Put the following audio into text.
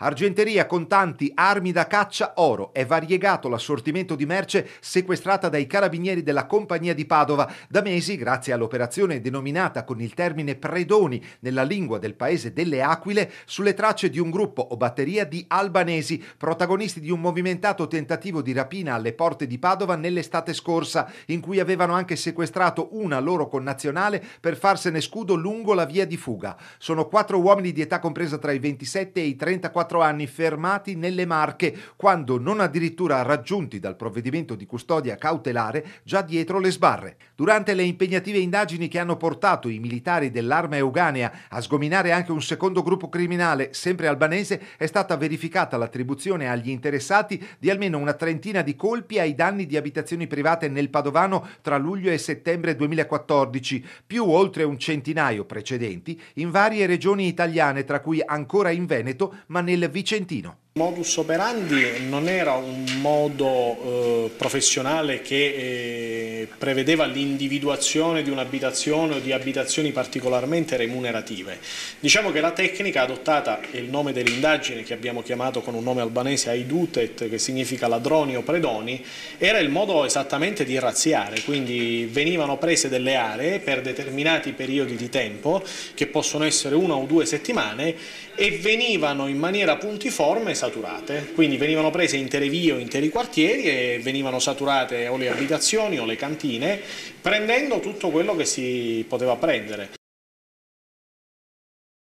Argenteria, contanti, armi da caccia, oro. È variegato l'assortimento di merce sequestrata dai carabinieri della Compagnia di Padova. Da mesi, grazie all'operazione denominata con il termine predoni nella lingua del paese delle Aquile, sulle tracce di un gruppo o batteria di albanesi, protagonisti di un movimentato tentativo di rapina alle porte di Padova nell'estate scorsa, in cui avevano anche sequestrato una loro connazionale per farsene scudo lungo la via di fuga. Sono quattro uomini di età compresa tra i 27 e i 34 24 anni fermati nelle Marche, quando non addirittura raggiunti dal provvedimento di custodia cautelare già dietro le sbarre. Durante le impegnative indagini che hanno portato i militari dell'arma euganea a sgominare anche un secondo gruppo criminale, sempre albanese, è stata verificata l'attribuzione agli interessati di almeno una trentina di colpi ai danni di abitazioni private nel Padovano tra luglio e settembre 2014, più oltre un centinaio precedenti in varie regioni italiane, tra cui ancora in Veneto, ma nel il Vicentino modus operandi non era un modo eh, professionale che eh, prevedeva l'individuazione di un'abitazione o di abitazioni particolarmente remunerative. Diciamo che la tecnica adottata e il nome dell'indagine che abbiamo chiamato con un nome albanese Aidutet, che significa ladroni o predoni, era il modo esattamente di razziare, quindi venivano prese delle aree per determinati periodi di tempo, che possono essere una o due settimane, e venivano in maniera puntiforme esattamente saturate, quindi venivano prese intere vie o interi quartieri e venivano saturate o le abitazioni o le cantine, prendendo tutto quello che si poteva prendere.